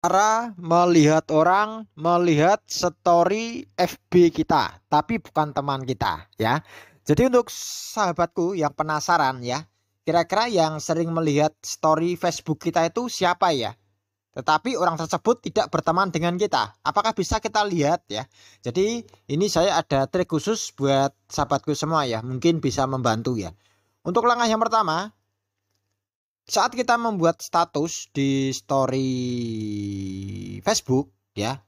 cara melihat orang, melihat story FB kita, tapi bukan teman kita ya. Jadi untuk sahabatku yang penasaran ya, kira-kira yang sering melihat story Facebook kita itu siapa ya? Tetapi orang tersebut tidak berteman dengan kita. Apakah bisa kita lihat ya? Jadi ini saya ada trik khusus buat sahabatku semua ya, mungkin bisa membantu ya. Untuk langkah yang pertama, saat kita membuat status di story Facebook ya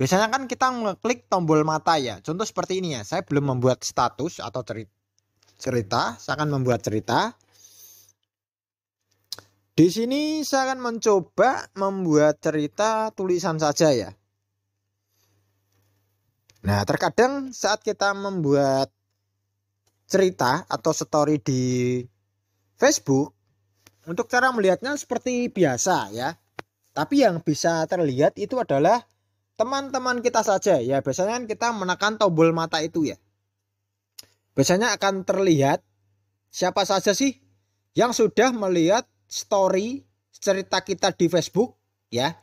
biasanya kan kita ngeklik tombol mata ya contoh seperti ini ya saya belum membuat status atau cerita cerita saya akan membuat cerita di sini saya akan mencoba membuat cerita tulisan saja ya nah terkadang saat kita membuat cerita atau story di Facebook untuk cara melihatnya seperti biasa ya. Tapi yang bisa terlihat itu adalah teman-teman kita saja ya. Biasanya kan kita menekan tombol mata itu ya. Biasanya akan terlihat siapa saja sih yang sudah melihat story cerita kita di Facebook ya.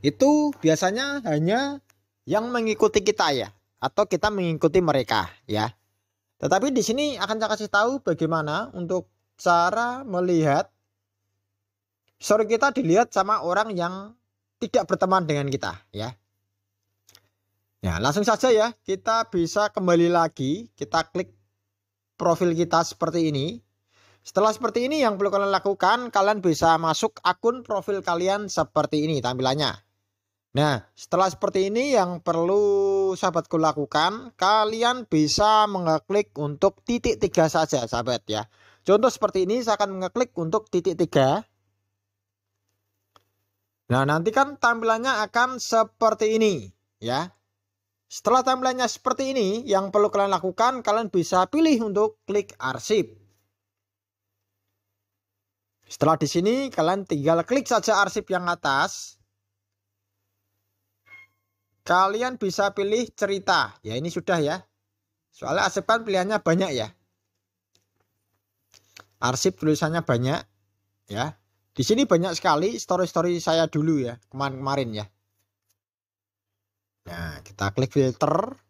Itu biasanya hanya yang mengikuti kita ya atau kita mengikuti mereka ya. Tetapi di sini akan saya kasih tahu bagaimana untuk cara melihat Sorry kita dilihat sama orang yang tidak berteman dengan kita ya. Ya, langsung saja ya, kita bisa kembali lagi, kita klik profil kita seperti ini. Setelah seperti ini yang perlu kalian lakukan, kalian bisa masuk akun profil kalian seperti ini tampilannya. Nah, setelah seperti ini yang perlu sahabatku lakukan, kalian bisa mengeklik untuk titik tiga saja sahabat ya. Contoh seperti ini saya akan mengeklik untuk titik tiga Nah, nanti kan tampilannya akan seperti ini, ya. Setelah tampilannya seperti ini, yang perlu kalian lakukan, kalian bisa pilih untuk klik arsip. Setelah di sini, kalian tinggal klik saja arsip yang atas. Kalian bisa pilih cerita. Ya, ini sudah ya. Soalnya arsip kan pilihannya banyak ya. Arsip tulisannya banyak. Ya, di sini banyak sekali story-story saya dulu ya, kemarin-kemarin ya. Nah, kita klik filter.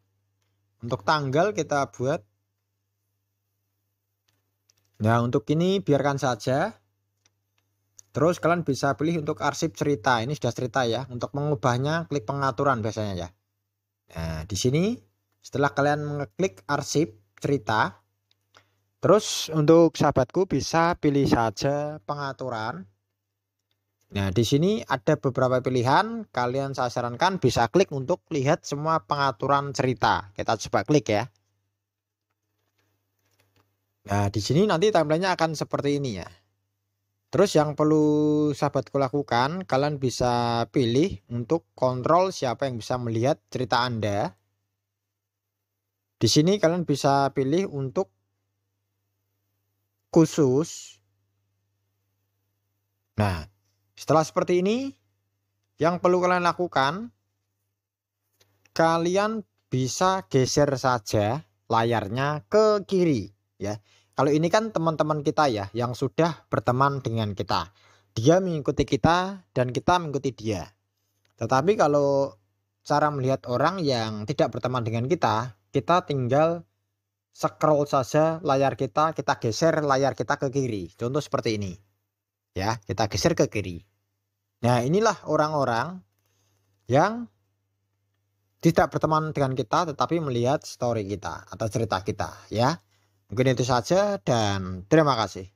Untuk tanggal kita buat. Nah, untuk ini biarkan saja. Terus kalian bisa pilih untuk arsip cerita. Ini sudah cerita ya. Untuk mengubahnya klik pengaturan biasanya ya. Nah, di sini setelah kalian mengeklik arsip cerita, terus untuk sahabatku bisa pilih saja pengaturan Nah, di sini ada beberapa pilihan. Kalian saya sarankan bisa klik untuk lihat semua pengaturan cerita. Kita coba klik ya. Nah, di sini nanti timelinenya akan seperti ini ya. Terus yang perlu sahabatku lakukan, kalian bisa pilih untuk kontrol siapa yang bisa melihat cerita Anda. Di sini kalian bisa pilih untuk khusus. Nah, setelah seperti ini, yang perlu kalian lakukan, kalian bisa geser saja layarnya ke kiri ya. Kalau ini kan teman-teman kita ya yang sudah berteman dengan kita. Dia mengikuti kita dan kita mengikuti dia. Tetapi kalau cara melihat orang yang tidak berteman dengan kita, kita tinggal scroll saja layar kita, kita geser layar kita ke kiri. Contoh seperti ini. Ya, kita geser ke kiri. Nah, inilah orang-orang yang tidak berteman dengan kita tetapi melihat story kita atau cerita kita ya. Mungkin itu saja dan terima kasih.